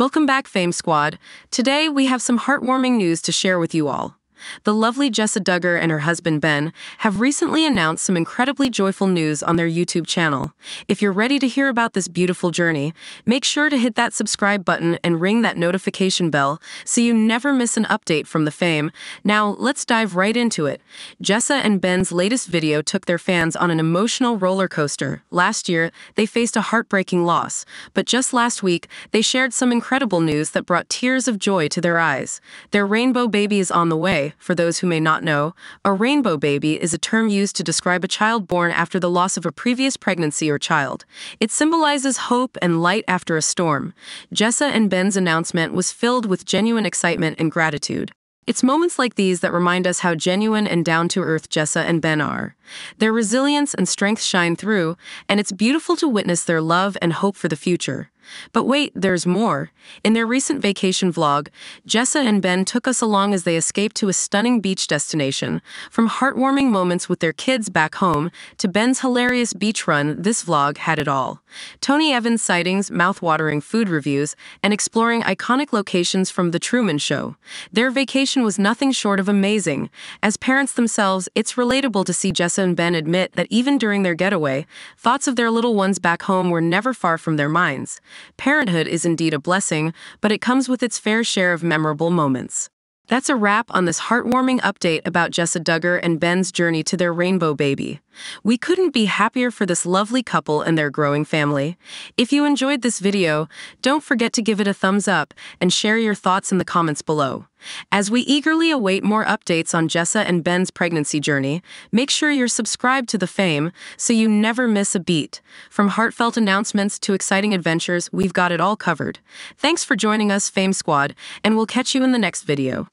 Welcome back, Fame Squad. Today, we have some heartwarming news to share with you all. The lovely Jessa Duggar and her husband Ben have recently announced some incredibly joyful news on their YouTube channel. If you're ready to hear about this beautiful journey, make sure to hit that subscribe button and ring that notification bell so you never miss an update from the fame. Now, let's dive right into it. Jessa and Ben's latest video took their fans on an emotional roller coaster. Last year, they faced a heartbreaking loss, but just last week, they shared some incredible news that brought tears of joy to their eyes. Their rainbow baby is on the way, for those who may not know, a rainbow baby is a term used to describe a child born after the loss of a previous pregnancy or child. It symbolizes hope and light after a storm. Jessa and Ben's announcement was filled with genuine excitement and gratitude. It's moments like these that remind us how genuine and down to earth Jessa and Ben are. Their resilience and strength shine through, and it's beautiful to witness their love and hope for the future. But wait, there's more. In their recent vacation vlog, Jessa and Ben took us along as they escaped to a stunning beach destination. From heartwarming moments with their kids back home to Ben's hilarious beach run, this vlog had it all. Tony Evans sightings, mouth-watering food reviews, and exploring iconic locations from The Truman Show. Their vacation was nothing short of amazing. As parents themselves, it's relatable to see Jessa and Ben admit that even during their getaway, thoughts of their little ones back home were never far from their minds. Parenthood is indeed a blessing, but it comes with its fair share of memorable moments. That's a wrap on this heartwarming update about Jessa Duggar and Ben's journey to their rainbow baby. We couldn't be happier for this lovely couple and their growing family. If you enjoyed this video, don't forget to give it a thumbs up and share your thoughts in the comments below. As we eagerly await more updates on Jessa and Ben's pregnancy journey, make sure you're subscribed to The Fame so you never miss a beat. From heartfelt announcements to exciting adventures, we've got it all covered. Thanks for joining us, Fame Squad, and we'll catch you in the next video.